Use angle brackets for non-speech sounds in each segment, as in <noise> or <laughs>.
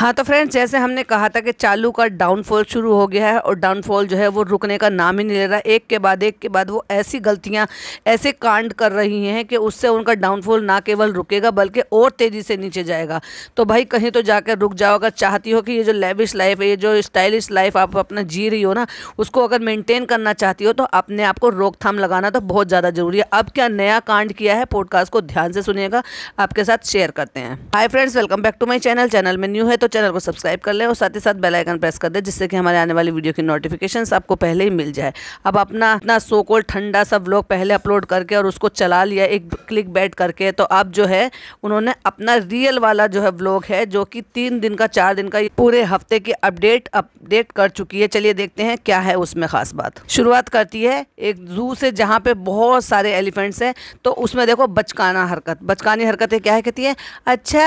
हाँ तो फ्रेंड्स जैसे हमने कहा था कि चालू का डाउनफॉल शुरू हो गया है और डाउनफॉल जो है वो रुकने का नाम ही नहीं ले रहा एक के बाद एक के बाद वो ऐसी गलतियाँ ऐसे कांड कर रही हैं कि उससे उनका डाउनफॉल ना केवल रुकेगा बल्कि और तेज़ी से नीचे जाएगा तो भाई कहीं तो जाकर रुक जाओ अगर चाहती हो कि ये जो लेविश लाइफ है ये जो स्टाइलिश लाइफ आप अपना जी रही हो ना उसको अगर मेनटेन करना चाहती हो तो अपने आप को रोकथाम लगाना तो बहुत ज़्यादा ज़रूरी है अब क्या नया कांड किया है पॉडकास्ट को ध्यान से सुनिएगा आपके साथ शेयर करते हैं hi friends welcome back to my channel channel में न्यू है तो चैनल को सब्सक्राइब कर लें और साथ ही साथ बेल आइकन प्रेस कर दें जिससे कि हमारे आने वाली वीडियो की नोटिफिकेशन आपको पहले ही मिल जाए अब अपना अपना सो ठंडा सा ब्लॉग पहले अपलोड करके और उसको चला लिया एक क्लिक बैट करके तो अब जो है उन्होंने अपना रियल वाला जो है ब्लॉग है जो कि तीन दिन का चार दिन का पूरे हफ्ते की अपडेट अपडेट कर चुकी है चलिए देखते हैं क्या है उसमें खास बात शुरुआत करती है एक जू से जहाँ पे बहुत सारे एलिफेंट्स हैं तो उसमें देखो बचकाना हरकत बचकानी हरकतें क्या है कहती है अच्छा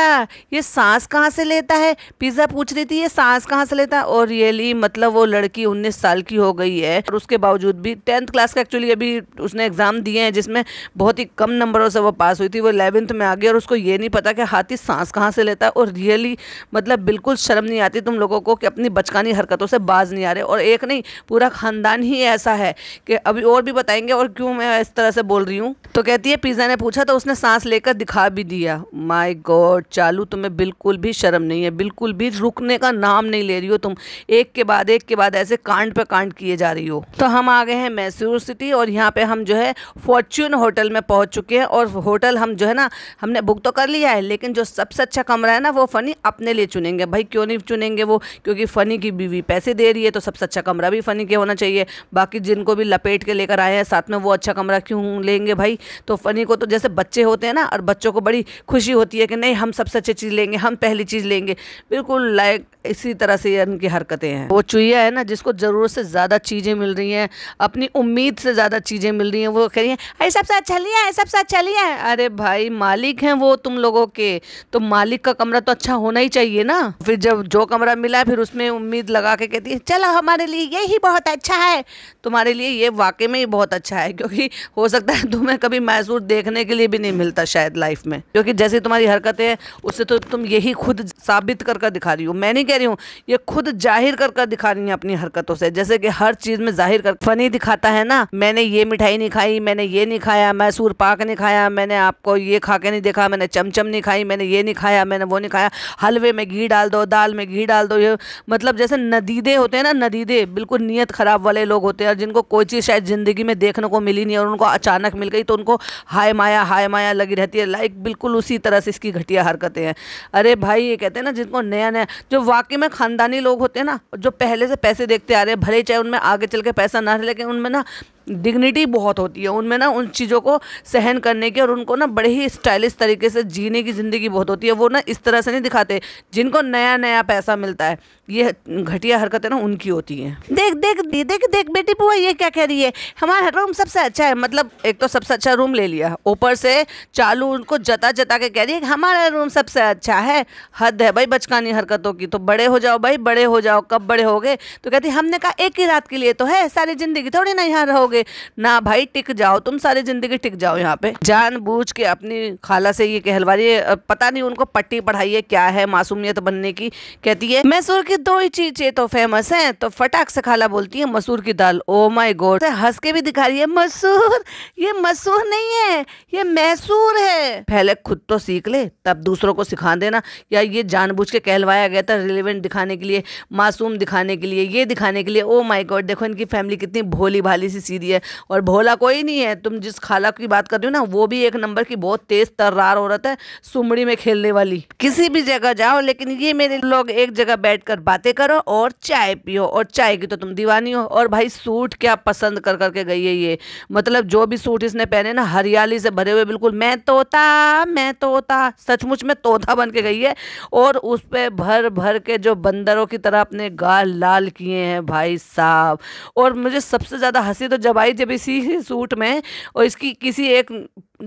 ये सांस कहाँ से लेता है पिज़्ज़ा पूछ रही थी ये सांस कहाँ से लेता है और रियली मतलब वो लड़की उन्नीस साल की हो गई है और उसके बावजूद भी टेंथ क्लास का एक्चुअली अभी उसने एग्ज़ाम दिए हैं जिसमें बहुत ही कम नंबरों से वो पास हुई थी वो इलेवेंथ में आ गई और उसको ये नहीं पता कि हाथी सांस कहाँ से लेता है और रियली मतलब बिल्कुल शर्म नहीं आती तुम लोगों को कि अपनी बचकानी हरकतों से बाज नहीं आ रहे और एक नहीं पूरा ख़ानदान ही ऐसा है कि अभी और भी बताएंगे और क्यों मैं इस तरह से बोल रही हूँ तो कहती है पिज़्ज़ा ने पूछा तो उसने सांस लेकर दिखा भी दिया माई गॉड चालू तुम्हें तो बिल्कुल भी शर्म नहीं है बिल्कुल बिल्कुल भी रुकने का नाम नहीं ले रही हो तुम एक के बाद एक के बाद ऐसे कांड पे कांड किए जा रही हो तो हम आ गए हैं मैसूर सिटी और यहाँ पे हम जो है फॉर्च्यून होटल में पहुँच चुके हैं और होटल हम जो है ना हमने बुक तो कर लिया है लेकिन जो सबसे अच्छा कमरा है ना वो फ़नी अपने लिए चुनेंगे भाई क्यों नहीं चुनेंगे वो क्योंकि फ़नी की बीवी पैसे दे रही है तो सबसे अच्छा कमरा भी फ़नी के होना चाहिए बाकी जिनको भी लपेट के लेकर आए हैं साथ में वो अच्छा कमरा क्यों लेंगे भाई तो फ़नी को तो जैसे बच्चे होते हैं ना और बच्चों को बड़ी खुशी होती है कि नहीं हम सबसे अच्छी चीज़ लेंगे हम पहली चीज़ लेंगे बिल्कुल लाइक इसी तरह से इनकी हरकतें हैं वो चुहिया है ना जिसको ज़रूरत से ज़्यादा चीज़ें मिल रही हैं अपनी उम्मीद से ज़्यादा चीज़ें मिल रही हैं वो कह रही हैं अरे सबसे अच्छा लिया है सबसे अच्छा लिया है अरे भाई मालिक हैं वो तुम लोगों के तो मालिक का कमरा तो अच्छा होना ही चाहिए ना फिर जब जो कमरा मिला फिर उसमें उम्मीद लगा के कहती है चलो हमारे लिए ये ही बहुत अच्छा है तुम्हारे लिए ये वाकई में ही बहुत अच्छा है क्योंकि हो सकता है तुम्हें कभी मैसूर देखने के लिए भी नहीं मिलता शायद लाइफ में क्योंकि जैसी तुम्हारी हरकतें हैं उससे तो तुम यही खुद साबित कर दिखा रही हो मैं नहीं कह रही हूँ ये खुद जाहिर कर कर दिखा रही है अपनी हरकतों से जैसे कि हर चीज़ में जाहिर कर फनी दिखाता है ना मैंने ये मिठाई नहीं खाई मैंने ये नहीं खाया मैं सूर पाक नहीं खाया मैंने आपको ये खा के नहीं देखा मैंने चमचम नहीं खाई मैंने ये नहीं खाया मैंने वो नहीं खाया हलवे में घी डाल दो दाल में घी डाल दो ये मतलब जैसे नदीदे होते हैं ना नदीदे बिल्कुल नीयत ख़राब वाले लोग होते हैं और जिनको कोई चीज़ शायद ज़िंदगी में देखने को मिली नहीं और उनको अचानक मिल गई तो उनको हाय माया हाय माया लगी रहती है लाइक बिल्कुल उसी तरह से इसकी घटिया हरकतें हैं अरे भाई ये कहते हैं ना जिनको नया नया जो वाक बाकी में ख़ानदानी लोग होते हैं ना जो पहले से पैसे देखते आ रहे हैं भले चाहे उनमें आगे चल के पैसा ना रहे लेकिन उनमें ना डिग्निटी बहुत होती है उनमें ना उन चीज़ों को सहन करने की और उनको ना बड़े ही स्टाइलिश तरीके से जीने की ज़िंदगी बहुत होती है वो ना इस तरह से नहीं दिखाते जिनको नया नया पैसा मिलता है ये घटिया हरकतें ना उनकी होती हैं देख देख देख देख देख बेटी बुआ ये क्या कह रही है हमारा रूम सबसे अच्छा है मतलब एक तो सबसे अच्छा रूम ले लिया ऊपर से चालू उनको जता जता के कह रही है हमारा रूम सबसे अच्छा है हद है भाई बचकानी हरकतों की तो बड़े हो जाओ भाई बड़े हो जाओ कब बड़े हो गए तो कहती हमने कहा एक ही रात के लिए तो है सारी ज़िंदगी थोड़ी ना यहाँ रहोगे जाओगे ना भाई टिक जाओ तुम सारी ज़िंदगी टिक जाओ यहाँ पे जान के अपनी खाला से ये कहलवा रही है पता नहीं उनको पट्टी पढ़ाई है क्या है मासूमियत बनने की कहती है मैसूर की दो ही चीज़ें तो फेमस है तो फटाक से खाला बोलती है मसूर की दाल ओ माई गोड हंस के भी दिखा रही है मसूर ये मसूर नहीं है ये मैसूर है पहले खुद तो सीख ले तब दूसरों को सिखा देना या ये जानबूझ के कहलवाया गया था रिलेवेंट दिखाने के लिए मासूम दिखाने के लिए ये दिखाने के लिए ओ माई गॉड देखो इनकी फैमिली कितनी भोली भाली सी सीधी दी है और भोला कोई नहीं है तुम जिस खाला की बात कर रही हो ना वो भी एक नंबर की बहुत तेज तर्रार औरत है सुमड़ी में खेलने वाली किसी भी जगह जाओ लेकिन ये मेरे लोग एक जगह बैठ कर बातें करो और चाय पियो और चाय की तो तुम दीवानी हो और भाई सूट क्या पसंद कर करके गई है ये मतलब जो भी सूट इसने पहने ना हरियाली से भरे हुए बिल्कुल मैं तोता मैं तोता सचमुच में तोता बन के गई है और उस पर भर भर के जो बंदरों की तरह अपने गाल लाल किए हैं भाई साहब और मुझे सबसे ज़्यादा हंसी तो जब भाई जब इसी सूट में और इसकी किसी एक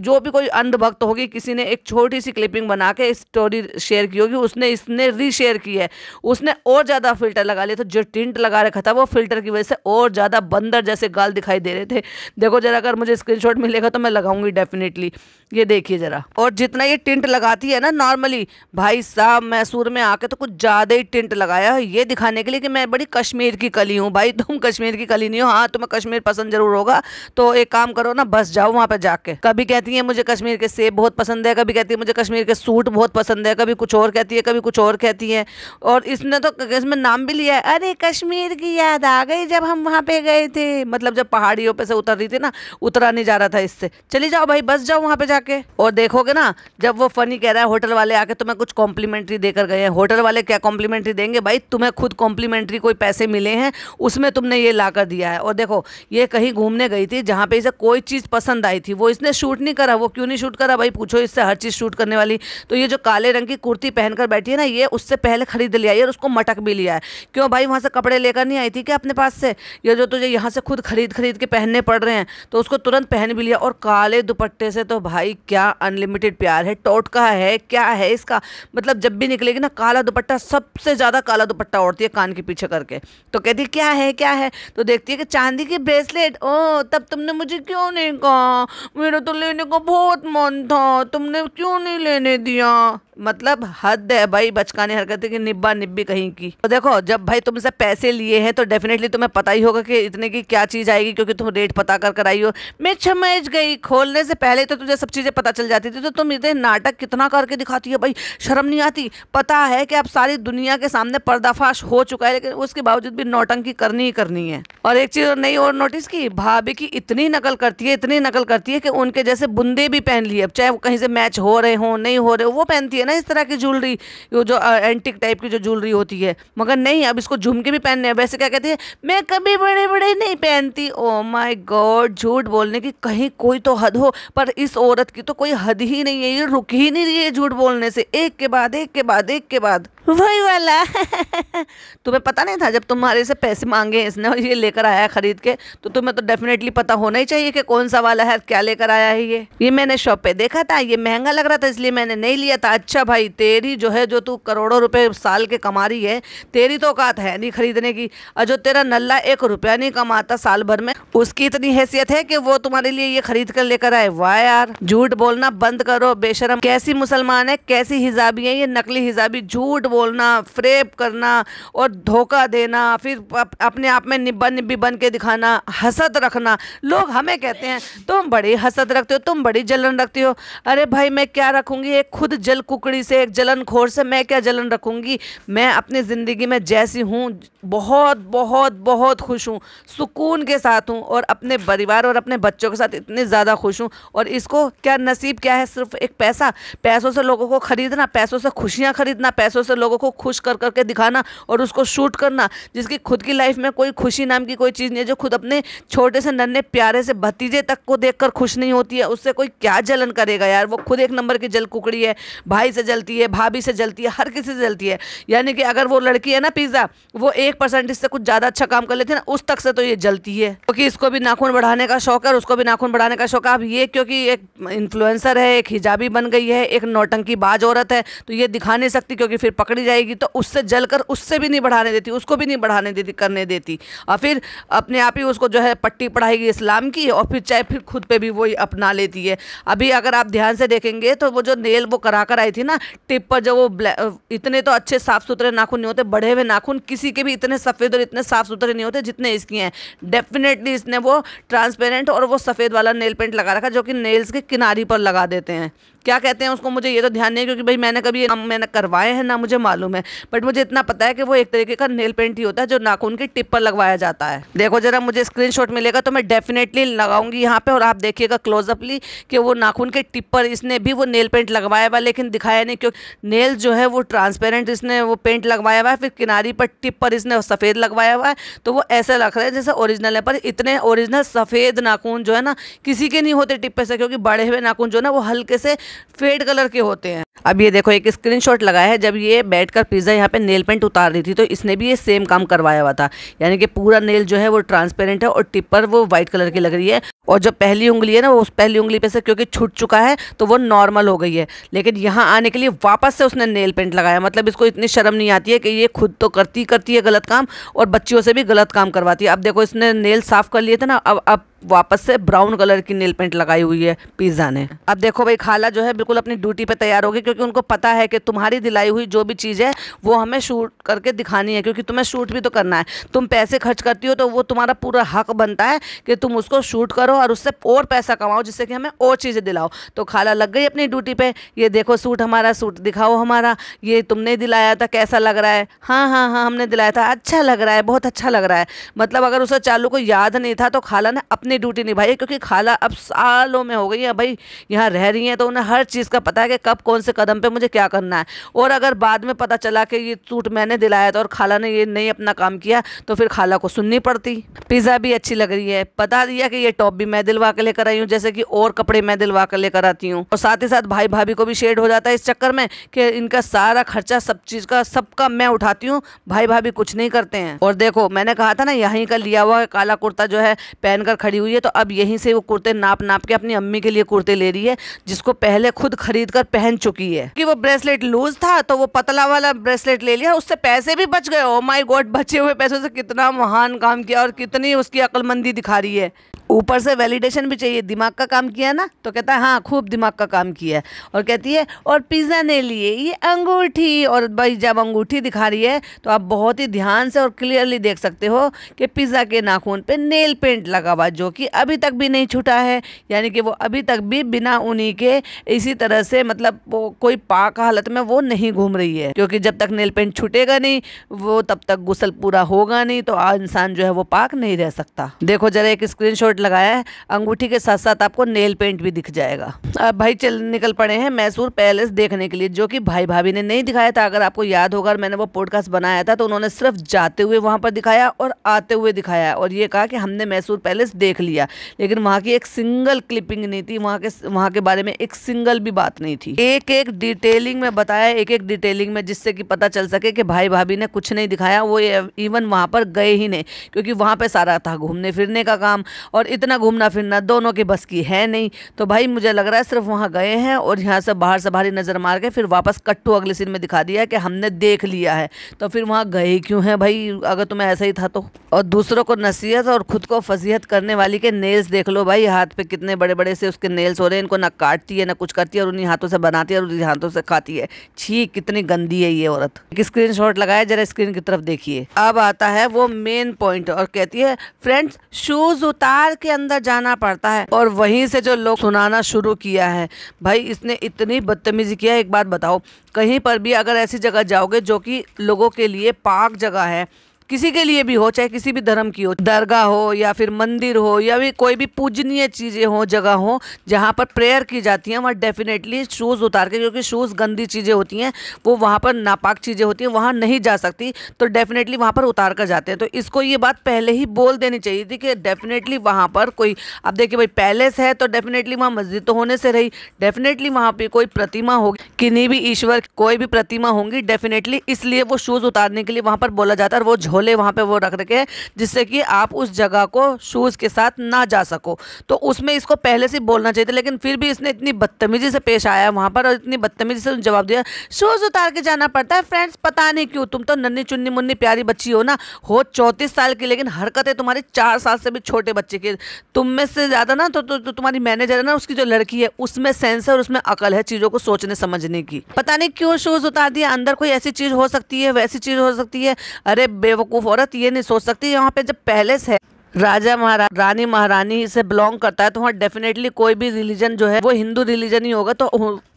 जो भी कोई अंधभक्त होगी किसी ने एक छोटी सी क्लिपिंग बना के स्टोरी शेयर की होगी उसने इसने रीशेयर की है उसने और ज़्यादा फिल्टर लगा लिया तो जो टिंट लगा रखा था वो फिल्टर की वजह से और ज़्यादा बंदर जैसे गाल दिखाई दे रहे थे देखो ज़रा अगर मुझे स्क्रीनशॉट मिलेगा तो मैं लगाऊंगी डेफिनेटली ये देखिए ज़रा और जितना ये टिंट लगाती है ना नॉर्मली भाई साहब मैसूर में आके तो कुछ ज़्यादा ही टिंट लगाया है ये दिखाने के लिए कि मैं बड़ी कश्मीर की कली हूँ भाई तुम कश्मीर की कली नहीं हो हाँ तुम्हें कश्मीर पसंद ज़रूर होगा तो एक काम करो ना बस जाओ वहाँ पर जाके कभी कहते कहती है मुझे कश्मीर के सेब बहुत पसंद है कभी कहती है मुझे कश्मीर के सूट बहुत पसंद है कभी कुछ और कहती है कभी कुछ और कहती है और इसने तो इसमें नाम भी लिया है अरे कश्मीर की याद आ गई जब हम वहाँ पे गए थे मतलब जब पहाड़ियों पे से उतर रही थी ना उतरा नहीं जा रहा था इससे चली जाओ भाई बस जाओ वहाँ पे जाके और देखोगे ना जब वो फनी कह रहा है होटल वाले आके तुम्हें कुछ कॉम्प्लीमेंट्री देकर गए हैं होटल वाले क्या कॉम्प्लीमेंट्री देंगे भाई तुम्हें खुद कॉम्प्लीमेंट्री कोई पैसे मिले हैं उसमें तुमने ये ला कर दिया है और देखो ये कहीं घूमने गई थी जहाँ पे इसे कोई चीज़ पसंद आई थी वो इसने शूट नहीं नहीं करा वो क्यों नहीं शूट करा भाई पूछो इससे हर चीज़ शूट करने वाली तो ये जो काले रंग की कुर्ती पहनकर बैठी है ना ये उससे पहले खरीद लिया है उसको मटक भी लिया है क्यों भाई वहाँ से कपड़े लेकर नहीं आई थी क्या अपने पास से ये जो तुझे यहाँ से खुद खरीद खरीद के पहनने पड़ रहे हैं तो उसको तुरंत पहन भी लिया और काले दुपट्टे से तो भाई क्या अनलिमिटेड प्यार है टोटका है क्या है इसका मतलब जब भी निकलेगी ना काला दुपट्टा सबसे ज़्यादा काला दुपट्टा ओढ़ती है कान के पीछे करके तो कहती क्या है क्या है तो देखती है कि चांदी की ब्रेसलेट ओ तब तुमने मुझे क्यों नहीं कहा मेरा तो लेने को बहुत मन था तुमने क्यों नहीं लेने दिया मतलब हद है भाई बचकाने हरकतें की निब्बा निब्बी कहीं की तो देखो जब भाई तुमसे पैसे लिए हैं तो डेफिनेटली तुम्हें पता ही होगा कि इतने की क्या चीज़ आएगी क्योंकि तुम रेट पता कर कर आई हो मैं छमेज गई खोलने से पहले तो तुझे सब चीज़ें पता चल जाती थी तो तुम इतने नाटक कितना करके दिखाती हो भाई शर्म नहीं आती पता है कि अब सारी दुनिया के सामने पर्दाफाश हो चुका है लेकिन उसके बावजूद भी नोटंकी करनी ही करनी है और एक चीज़ नहीं और नोटिस की भाभी की इतनी नकल करती है इतनी नकल करती है कि उनके जैसे से बुंदे भी पहन लिए अब चाहे वो कहीं से मैच हो रहे हों नहीं हो रहे हो वो पहनती है ना इस तरह की ज्वेलरी वो जो एंटिक टाइप की जो ज्वेलरी होती है मगर नहीं अब इसको झुमके भी पहनने हैं वैसे क्या कहती है मैं कभी बड़े बड़े नहीं पहनती ओ माय गॉड झूठ बोलने की कहीं कोई तो हद हो पर इस औरत की तो कोई हद ही नहीं है ये रुक ही नहीं रही है झूठ बोलने से एक के बाद एक के बाद एक के बाद वही वाला <laughs> तुम्हें पता नहीं था जब तुम्हारे से पैसे मांगे इसने और ये लेकर आया ख़रीद के तो तुम्हें तो डेफिनेटली पता होना ही चाहिए कि कौन सा वाला है क्या लेकर आया है ये ये मैंने शॉप पे देखा था ये महंगा लग रहा था इसलिए मैंने नहीं लिया था अच्छा भाई तेरी जो है जो तू करोड़ों रुपये साल के कमा रही है तेरी तो औकात है नहीं खरीदने की और जो तेरा नल्ला एक रुपया नहीं कमाता साल भर में उसकी इतनी हैसियत है कि वो तुम्हारे लिए ये खरीद कर लेकर आए वाह यार झूठ बोलना बंद करो बेशरम कैसी मुसलमान है कैसी हिजाबी है ये नकली हिजाबी झूठ बोलना फ्रेप करना और धोखा देना फिर अपने आप में निब्बन निब्बी बन के दिखाना हसद रखना लोग हमें कहते हैं तुम बड़ी हसद रखते हो तुम बड़ी जलन रखती हो अरे भाई मैं क्या रखूँगी एक खुद जल कुकड़ी से एक जलन खोर से मैं क्या जलन रखूँगी मैं अपनी ज़िंदगी में जैसी हूँ बहुत बहुत बहुत खुश हूँ सुकून के साथ हूँ और अपने परिवार और अपने बच्चों के साथ इतनी ज़्यादा खुश हूँ और इसको क्या नसीब क्या है सिर्फ एक पैसा पैसों से लोगों को ख़रीदना पैसों से खुशियाँ ख़रीदना पैसों से लोग लोगों को खुश कर करके दिखाना और उसको शूट करना जिसकी खुद की लाइफ में कोई खुशी नाम की कोई चीज़ नहीं है जो खुद अपने छोटे से नन्हे प्यारे से भतीजे तक को देख खुश नहीं होती है उससे कोई क्या जलन करेगा यार वो खुद एक नंबर की जल कुकड़ी है भाई से जलती है भाभी से जलती है हर किसी से जलती है यानी कि अगर वो लड़की है ना पिज़्ज़ा वो एक परसेंटेज से कुछ ज़्यादा अच्छा काम कर लेती है ना उस तक से तो ये जलती है क्योंकि तो इसको भी नाखून बढ़ाने का शौक है उसको भी नाखून बढ़ाने का शौक है अब ये क्योंकि एक इन्फ्लुएंसर है एक हिजाबी बन गई है एक नौटंकी बाज औरत है तो ये दिखा नहीं सकती क्योंकि फिर पकड़ पकड़ी जाएगी तो उससे जलकर उससे भी नहीं बढ़ाने देती उसको भी नहीं बढ़ाने देती करने देती और फिर अपने आप ही उसको जो है पट्टी पढ़ाएगी इस्लाम की और फिर चाहे फिर खुद पे भी वो अपना लेती है अभी अगर आप ध्यान से देखेंगे तो वो जो नेल वो करा कर आई थी ना टिप पर जो वो इतने तो अच्छे साफ़ सुथरे नाखून नहीं होते बढ़े हुए नाखून किसी के भी इतने सफ़ेद और इतने साफ़ सुथरे नहीं होते जितने इसकी हैं डेफिनेटली इसने वो ट्रांसपेरेंट और वो सफ़ेद वाला नेल पेंट लगा रखा जो कि नेल्स के किनारी पर लगा देते हैं क्या कहते हैं उसको मुझे ये तो ध्यान नहीं क्योंकि भाई मैंने कभी मैंने करवाए हैं ना मुझे मालूम है बट मुझे इतना पता है कि वो एक तरीके का नेल पेंट ही होता है जो नाखून के टिप पर लगवाया जाता है देखो जरा मुझे स्क्रीन मिलेगा तो मैं डेफिनेटली लगाऊंगी यहाँ पर और आप देखिएगा क्लोजअपली कि वो नाखून के टिप पर इसने भी वो नेल पेंट लगवाया हुआ लेकिन दिखाया नहीं क्योंकि नेल जो है वो ट्रांसपेरेंट इसने वो पेंट लगवाया हुआ है फिर किनारी पर टिप पर इसने सफ़ेद लगवाया हुआ है तो वो ऐसे लग रहा है जैसे ओरिजिनल है पर इतने ओरिजिनल सफ़ेद नाखून जो है ना किसी के नहीं होते टिप पे से क्योंकि बड़े हुए नाखून जो है ना वो हल्के से फेड कलर के होते हैं अब ये देखो एक स्क्रीनशॉट लगाया है जब ये बैठकर पिज़्ज़ा यहाँ पे नेल पेंट उतार रही थी तो इसने भी ये सेम काम करवाया हुआ था यानी कि पूरा नेल जो है वो ट्रांसपेरेंट है और टिपर वो वाइट कलर की लग रही है और जो पहली उंगली है ना वो उस पहली उंगली पे से क्योंकि छूट चुका है तो वो नॉर्मल हो गई है लेकिन यहाँ आने के लिए वापस से उसने नेल पेंट लगाया मतलब इसको इतनी शर्म नहीं आती है कि ये खुद तो करती करती है गलत काम और बच्चियों से भी गलत काम करवाती है अब देखो इसने नेल साफ़ कर लिए थे ना अब अब वापस से ब्राउन कलर की नील पेंट लगाई हुई है पिज़्ज़ा ने अब देखो भाई खाला जो है बिल्कुल अपनी ड्यूटी पर तैयार होगी क्योंकि उनको पता है कि तुम्हारी दिलाई हुई जो भी चीज़ है वो हमें शूट करके दिखानी है क्योंकि तुम्हें शूट भी तो करना है तुम पैसे खर्च करती हो तो वो तुम्हारा पूरा हक बनता है कि तुम उसको शूट करो और उससे और पैसा कमाओ जिससे कि हमें और चीज़ें दिलाओ तो खाला लग गई अपनी ड्यूटी पे ये देखो सूट हमारा सूट दिखाओ हमारा ये तुमने दिलाया था कैसा लग रहा है हाँ हाँ हाँ हमने दिलाया था अच्छा लग रहा है बहुत अच्छा लग रहा है मतलब अगर उसे चालू को याद नहीं था तो खाला ने अपने अपनी ड्यूटी निभाई है क्योंकि खाला अब सालों में हो गई है भाई यहाँ रह रही हैं तो उन्हें हर चीज़ का पता है कि कब कौन से कदम पे मुझे क्या करना है और अगर बाद में पता चला कि ये सूट मैंने दिलाया था और खाला ने ये नहीं अपना काम किया तो फिर खाला को सुननी पड़ती पिज़्ज़ा भी अच्छी लग रही है बता दिया कि ये टॉप भी मैं दिलवा के लेकर आई हूँ जैसे कि और कपड़े मैं दिलवा कर लेकर आती हूँ और साथ ही साथ भाई भाभी को भी शेड हो जाता है इस चक्कर में कि इनका सारा खर्चा सब चीज़ का सबका मैं उठाती हूँ भाई भाभी कुछ नहीं करते हैं और देखो मैंने कहा था ना यहीं का लिया हुआ काला कुर्ता जो है पहनकर खड़ी भरी हुई है तो अब यहीं से वो कुर्ते नाप नाप के अपनी अम्मी के लिए कुर्ते ले रही है जिसको पहले खुद खरीद कर पहन चुकी है कि वो ब्रेसलेट लूज था तो वो पतला वाला ब्रेसलेट ले लिया उससे पैसे भी बच गए माई oh गॉड बचे हुए पैसों से कितना महान काम किया और कितनी उसकी अकलमंदी दिखा रही है ऊपर से वैलिडेशन भी चाहिए दिमाग का काम किया ना तो कहता है हाँ खूब दिमाग का काम किया है और कहती है और पिज़्ज़ा ने लिए ये अंगूठी और भाई जब अंगूठी दिखा रही है तो आप बहुत ही ध्यान से और क्लियरली देख सकते हो कि पिज़्ज़ा के नाखून पे नेल पेंट लगा हुआ जो कि अभी तक भी नहीं छूटा है यानी कि वो अभी तक भी बिना उन्हीं के इसी तरह से मतलब वो कोई पाक हालत में वो नहीं घूम रही है क्योंकि जब तक नेल पेंट छूटेगा नहीं वो तब तक गुसल पूरा होगा नहीं तो इंसान जो है वो पाक नहीं रह सकता देखो जरा एक स्क्रीन कट लगाया है अंगूठी के साथ साथ आपको नेल पेंट भी दिख जाएगा अब भाई चल निकल पड़े हैं मैसूर पैलेस देखने के लिए जो कि भाई भाभी ने नहीं दिखाया था अगर आपको याद होगा और मैंने वो पॉडकास्ट बनाया था तो उन्होंने सिर्फ जाते हुए वहाँ पर दिखाया और आते हुए दिखाया और ये कहा कि हमने मैसूर पैलेस देख लिया लेकिन वहाँ की एक सिंगल क्लिपिंग नहीं थी वहाँ के वहाँ के बारे में एक सिंगल भी बात नहीं थी एक एक डिटेलिंग में बताया एक एक डिटेलिंग में जिससे कि पता चल सके कि भाई भाभी ने कुछ नहीं दिखाया वो इवन वहाँ पर गए ही नहीं क्योंकि वहाँ पर सारा था घूमने फिरने का काम और और इतना घूमना फिरना दोनों की बस की है नहीं तो भाई मुझे लग रहा है सिर्फ वहाँ गए हैं और यहाँ से बाहर से भारी नज़र मार के फिर वापस कट्टू अगले सीन में दिखा दिया कि हमने देख लिया है तो फिर वहाँ गए क्यों हैं भाई अगर तुम्हें ऐसा ही था तो और दूसरों को नसीहत और ख़ुद को फजीहत करने वाली के नेल्स देख लो भाई हाथ पे कितने बड़े बड़े से उसके नेल्स हो रहे हैं इनको ना काटती है ना कुछ करती है और उन्हीं हाथों से बनाती है और उन्हीं हाथों से खाती है छी कितनी गंदी है ये औरत एक स्क्रीन शॉट लगाया जरा स्क्रीन की तरफ देखिए अब आता है वो मेन पॉइंट और कहती है फ्रेंड्स शूज़ उतार के अंदर जाना पड़ता है और वहीं से जो लोग सुनाना शुरू किया है भाई इसने इतनी बदतमीजी किया एक बात बताओ कहीं पर भी अगर ऐसी जगह जाओगे जो कि लोगों के लिए पाक जगह है किसी के लिए भी हो चाहे किसी भी धर्म की हो दरगाह हो या फिर मंदिर हो या भी कोई भी पूजनीय चीज़ें हो जगह हो जहाँ पर प्रेयर की जाती हैं वहाँ डेफिनेटली शूज़ उतार के क्योंकि शूज़ गंदी चीज़ें होती हैं वो वहाँ पर नापाक चीज़ें होती हैं वहाँ नहीं जा सकती तो डेफिनेटली वहाँ पर उतार कर जाते हैं तो इसको ये बात पहले ही बोल देनी चाहिए थी कि डेफिनेटली वहाँ पर कोई अब देखिए भाई पैलेस है तो डेफिनेटली वहाँ मस्जिद तो होने से रही डेफिनेटली वहाँ पर कोई प्रतिमा होगी किन्हीं भी ईश्वर कोई भी प्रतिमा होंगी डेफिनेटली इसलिए वो शूज़ उतारने के लिए वहाँ पर बोला जाता है और वो ढोले वहाँ पे वो रख रखे हैं जिससे कि आप उस जगह को शूज़ के साथ ना जा सको तो उसमें इसको पहले से बोलना चाहिए था लेकिन फिर भी इसने इतनी बदतमीजी से पेश आया वहाँ पर और इतनी बदतमीजी से जवाब दिया शूज़ उतार के जाना पड़ता है फ्रेंड्स पता नहीं क्यों तुम तो नन्नी चुन्नी मुन्नी प्यारी बच्ची हो ना हो चौंतीस साल की लेकिन हरकतें तुम्हारी चार साल से भी छोटे बच्चे की तुम में से ज़्यादा ना तो, तो, तो तुम्हारी मैनेजर है ना उसकी जो लड़की है उसमें सेंस है और उसमें अकल है चीज़ों को सोचने समझने की पता नहीं क्यों शूज़ उतार दिया अंदर कोई ऐसी चीज़ हो सकती है वैसी चीज़ हो सकती है अरे बेवकूफ़ बेवकूफ़ औरत ये नहीं सोच सकती यहाँ पे जब पैलेस है राजा महारा रानी महारानी से बिलोंग करता है तो वहाँ डेफिनेटली कोई भी रिलीजन जो है वो हिंदू रिलीजन ही होगा तो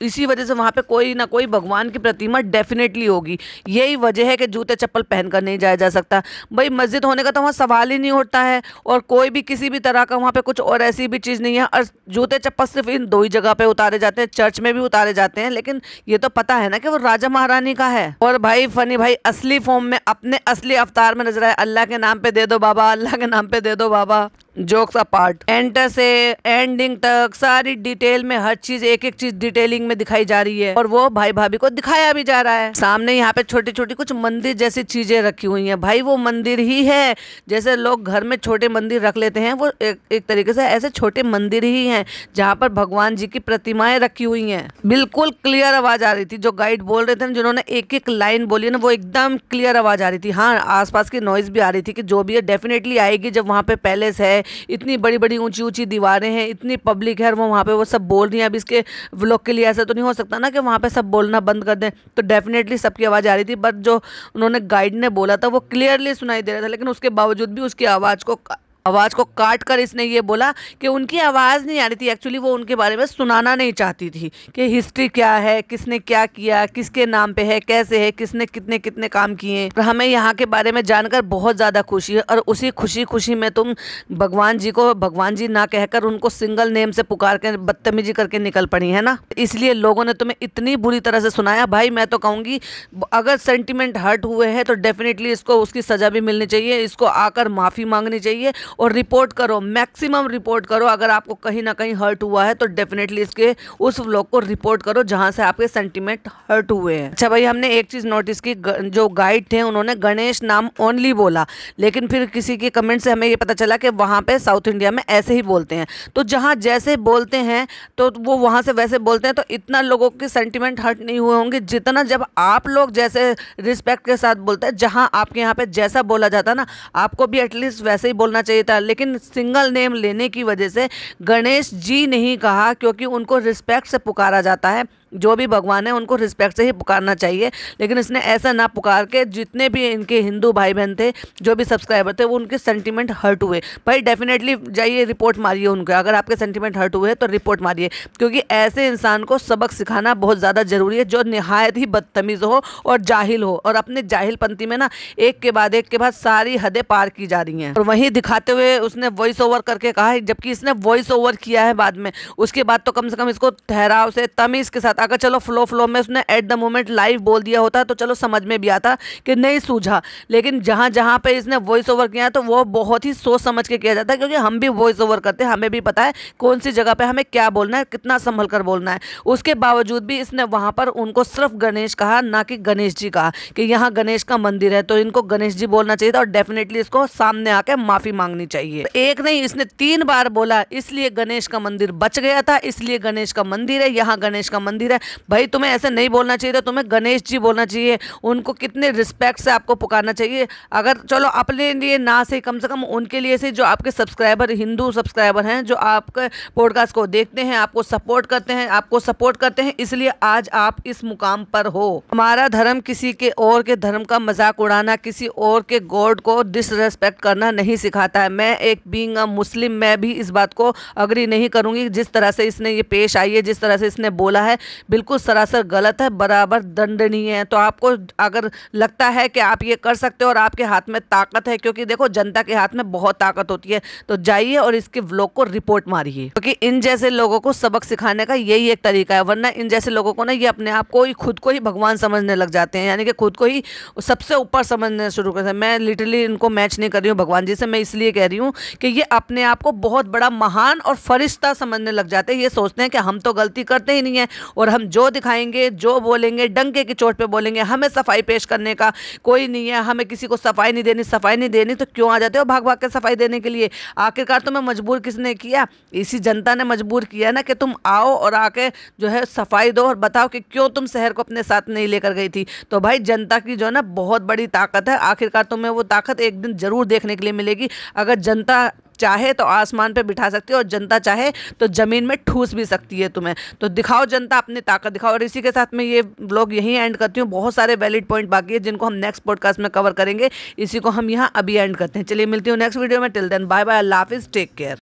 इसी वजह से वहाँ पे कोई ना कोई भगवान की प्रतिमा डेफिनेटली होगी यही वजह है कि जूते चप्पल पहनकर नहीं जाया जा सकता भाई मस्जिद होने का तो वहाँ सवाल ही नहीं उठता है और कोई भी किसी भी तरह का वहाँ पर कुछ और ऐसी भी चीज़ नहीं है और जूते चप्पल सिर्फ इन दो ही जगह पर उतारे जाते हैं चर्च में भी उतारे जाते हैं लेकिन ये तो पता है ना कि वो राजा महारानी का है और भाई फनी भाई असली फॉर्म में अपने असली अवतार में नजर आए अल्लाह के नाम पे दे दो बाबा अल्लाह के नाम पे दे दे दो बाबा जोक्स अपार्ट एंटर से एंडिंग तक सारी डिटेल में हर चीज एक एक चीज डिटेलिंग में दिखाई जा रही है और वो भाई भाभी को दिखाया भी जा रहा है सामने यहाँ पे छोटी छोटी कुछ मंदिर जैसी चीजें रखी हुई हैं भाई वो मंदिर ही है जैसे लोग घर में छोटे मंदिर रख लेते हैं वो एक, एक तरीके से ऐसे छोटे मंदिर ही है जहाँ पर भगवान जी की प्रतिमाएं रखी हुई है बिल्कुल क्लियर आवाज आ रही थी जो गाइड बोल रहे थे जिन्होंने एक एक लाइन बोली ना वो एकदम क्लियर आवाज आ रही थी हाँ आसपास की नॉइज भी आ रही थी कि जो भी है डेफिनेटली आएगी जब वहाँ पे पैलेस है इतनी बड़ी बड़ी ऊंची ऊंची दीवारें हैं इतनी पब्लिक है और वो वहाँ पे वो सब बोल रही हैं अब इसके व्लॉग के लिए ऐसा तो नहीं हो सकता ना कि वहाँ पे सब बोलना बंद कर दें तो डेफिनेटली सबकी आवाज़ आ रही थी बट जो उन्होंने गाइड ने बोला था वो क्लियरली सुनाई दे रहा था लेकिन उसके बावजूद भी उसकी आवाज़ को आवाज़ को काट कर इसने ये बोला कि उनकी आवाज़ नहीं आ रही थी एक्चुअली वो उनके बारे में सुनाना नहीं चाहती थी कि हिस्ट्री क्या है किसने क्या किया किसके नाम पे है कैसे है किसने कितने कितने काम किए और हमें यहाँ के बारे में जानकर बहुत ज़्यादा खुशी है और उसी खुशी खुशी में तुम भगवान जी को भगवान जी ना कहकर उनको सिंगल नेम से पुकार कर बदतमीजी करके निकल पड़ी है ना इसलिए लोगों ने तुम्हें इतनी बुरी तरह से सुनाया भाई मैं तो कहूँगी अगर सेंटिमेंट हर्ट हुए हैं तो डेफिनेटली इसको उसकी सज़ा भी मिलनी चाहिए इसको आकर माफ़ी मांगनी चाहिए और रिपोर्ट करो मैक्सिमम रिपोर्ट करो अगर आपको कहीं ना कहीं हर्ट हुआ है तो डेफिनेटली इसके उस व्लॉग को रिपोर्ट करो जहाँ से आपके सेंटिमेंट हर्ट हुए हैं अच्छा भाई हमने एक चीज़ नोटिस की जो गाइड थे उन्होंने गणेश नाम ओनली बोला लेकिन फिर किसी के कमेंट से हमें ये पता चला कि वहाँ पर साउथ इंडिया में ऐसे ही बोलते हैं तो जहाँ जैसे बोलते हैं तो वो वहाँ से वैसे बोलते हैं तो इतना लोगों के सेंटिमेंट हर्ट नहीं हुए होंगे जितना जब आप लोग जैसे रिस्पेक्ट के साथ बोलते हैं जहाँ आपके यहाँ पे जैसा बोला जाता है ना आपको भी एटलीस्ट वैसे ही बोलना चाहिए देता लेकिन सिंगल नेम लेने की वजह से गणेश जी नहीं कहा क्योंकि उनको रिस्पेक्ट से पुकारा जाता है जो भी भगवान है उनको रिस्पेक्ट से ही पुकारना चाहिए लेकिन इसने ऐसा ना पुकार के जितने भी इनके हिंदू भाई बहन थे जो भी सब्सक्राइबर थे वो उनके सेंटीमेंट हर्ट हुए भाई डेफिनेटली जाइए रिपोर्ट मारिए उनके अगर आपके सेंटीमेंट हर्ट हुए तो रिपोर्ट मारिए क्योंकि ऐसे इंसान को सबक सिखाना बहुत ज़्यादा ज़रूरी है जो नहायत ही बदतमीज़ हो और जाहिल हो और अपने पंथी में ना एक के बाद एक के बाद सारी हदें पार की जा रही हैं और वहीं दिखाते हुए उसने वॉइस ओवर करके कहा जबकि इसने वॉइस ओवर किया है बाद में उसके बाद तो कम से कम इसको ठहराव से तमीज़ के साथ साथ अगर चलो फ्लो फ्लो में उसने एट द मोमेंट लाइव बोल दिया होता तो चलो समझ में भी आता कि नहीं सूझा लेकिन जहाँ जहाँ पर इसने वॉइस ओवर किया तो वो बहुत ही सोच समझ के किया जाता है क्योंकि हम भी वॉइस ओवर करते हैं हमें भी पता है कौन सी जगह पर हमें क्या बोलना है कितना संभल कर बोलना है उसके बावजूद भी इसने वहाँ पर उनको सिर्फ गणेश कहा ना कि गणेश जी कहा कि यहाँ गणेश का मंदिर है तो इनको गणेश जी बोलना चाहिए था और डेफिनेटली इसको सामने आके माफ़ी मांगनी चाहिए तो एक नहीं इसने तीन बार बोला इसलिए गणेश का मंदिर बच गया था इसलिए गणेश का मंदिर है यहाँ गणेश का मंदिर चाहिए है भाई तुम्हें ऐसे नहीं बोलना चाहिए था तुम्हें गणेश जी बोलना चाहिए उनको कितने रिस्पेक्ट से आपको पुकारना चाहिए अगर चलो अपने लिए ना से कम से कम उनके लिए से जो आपके सब्सक्राइबर हिंदू सब्सक्राइबर हैं जो आपके पॉडकास्ट को देखते हैं आपको सपोर्ट करते हैं आपको सपोर्ट करते हैं इसलिए आज आप इस मुकाम पर हो हमारा धर्म किसी के और के धर्म का मजाक उड़ाना किसी और के गॉड को डिसरेस्पेक्ट करना नहीं सिखाता है मैं एक बींग अ मुस्लिम मैं भी इस बात को अग्री नहीं करूंगी जिस तरह से इसने ये पेश आई है जिस तरह से इसने बोला है बिल्कुल सरासर गलत है बराबर दंडनीय है तो आपको अगर लगता है कि आप ये कर सकते हो और आपके हाथ में ताकत है क्योंकि देखो जनता के हाथ में बहुत ताकत होती है तो जाइए और इसके व्लॉग को रिपोर्ट मारिए क्योंकि इन जैसे लोगों को सबक सिखाने का यही एक तरीका है वरना इन जैसे लोगों को ना ये अपने आप को ही खुद को ही भगवान समझने लग जाते हैं यानी कि खुद को ही सबसे ऊपर समझने शुरू करते हैं मैं लिटरली इनको मैच नहीं कर रही हूँ भगवान जी से मैं इसलिए कह रही हूँ कि ये अपने आप को बहुत बड़ा महान और फरिश्ता समझने लग जाते हैं ये सोचते हैं कि हम तो गलती करते ही नहीं है और और हम जो दिखाएंगे जो बोलेंगे डंके की चोट पे बोलेंगे हमें सफाई पेश करने का कोई नहीं है हमें किसी को सफाई नहीं देनी सफाई नहीं देनी तो क्यों आ जाते हो भाग भाग के सफाई देने के लिए आखिरकार तुम्हें मजबूर किसने किया इसी जनता ने मजबूर किया ना कि तुम आओ और आके जो है सफाई दो और बताओ कि क्यों तुम शहर को अपने साथ नहीं लेकर गई थी तो भाई जनता की जो है ना बहुत बड़ी ताकत है आखिरकार तुम्हें वो ताकत एक दिन ज़रूर देखने के लिए मिलेगी अगर जनता चाहे तो आसमान पर बिठा सकती है और जनता चाहे तो ज़मीन में ठूस भी सकती है तुम्हें तो दिखाओ जनता अपनी ताकत दिखाओ और इसी के साथ मैं ये ब्लॉग यहीं एंड करती हूँ बहुत सारे वैलिड पॉइंट बाकी है जिनको हम नेक्स्ट पॉडकास्ट में कवर करेंगे इसी को हम यहाँ अभी एंड करते हैं चलिए मिलती हूँ नेक्स्ट वीडियो में टिल देन बाय बाय अल्लाह हाफिज़ टेक केयर